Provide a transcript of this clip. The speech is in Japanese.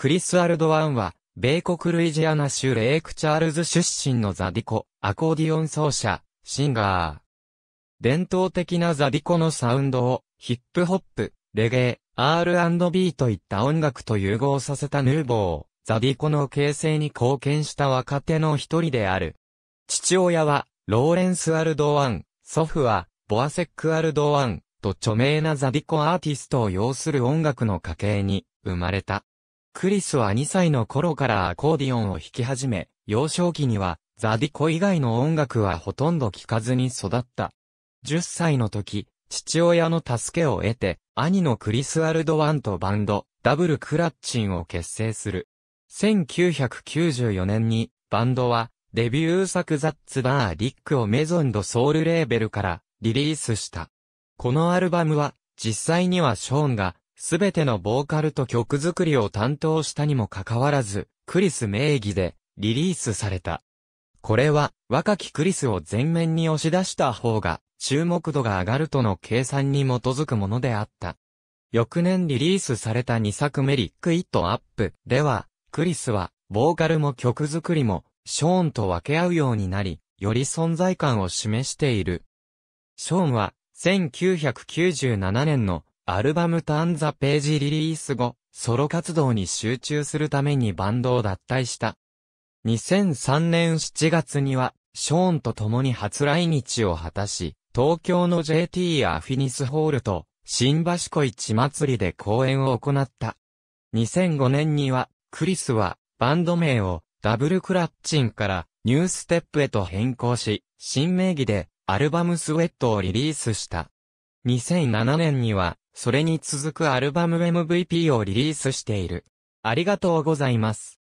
クリス・アルドワンは、米国ルイジアナ州レイク・チャールズ出身のザディコ、アコーディオン奏者、シンガー。伝統的なザディコのサウンドを、ヒップホップ、レゲエ、R&B といった音楽と融合させたヌーボー、ザディコの形成に貢献した若手の一人である。父親は、ローレンス・アルドワン、祖父は、ボアセック・アルドワン、と著名なザディコアーティストを要する音楽の家系に生まれた。クリスは2歳の頃からアコーディオンを弾き始め、幼少期にはザディコ以外の音楽はほとんど聴かずに育った。10歳の時、父親の助けを得て、兄のクリス・アルドワンとバンド、ダブル・クラッチンを結成する。1994年に、バンドは、デビュー作ザッツ・バー・リックをメゾンド・ソウルレーベルからリリースした。このアルバムは、実際にはショーンがすべてのボーカルと曲作りを担当したにもかかわらず、クリス名義でリリースされた。これは若きクリスを前面に押し出した方が注目度が上がるとの計算に基づくものであった。翌年リリースされた2作目リック・イット・アップでは、クリスはボーカルも曲作りもショーンと分け合うようになり、より存在感を示している。ショーンは1997年のアルバムターンザページリリース後、ソロ活動に集中するためにバンドを脱退した。2003年7月には、ショーンと共に初来日を果たし、東京の JT アフィニスホールと、新橋小市祭りで公演を行った。2005年には、クリスは、バンド名を、ダブルクラッチンから、ニューステップへと変更し、新名義で、アルバムスウェットをリリースした。2007年には、それに続くアルバム MVP をリリースしている。ありがとうございます。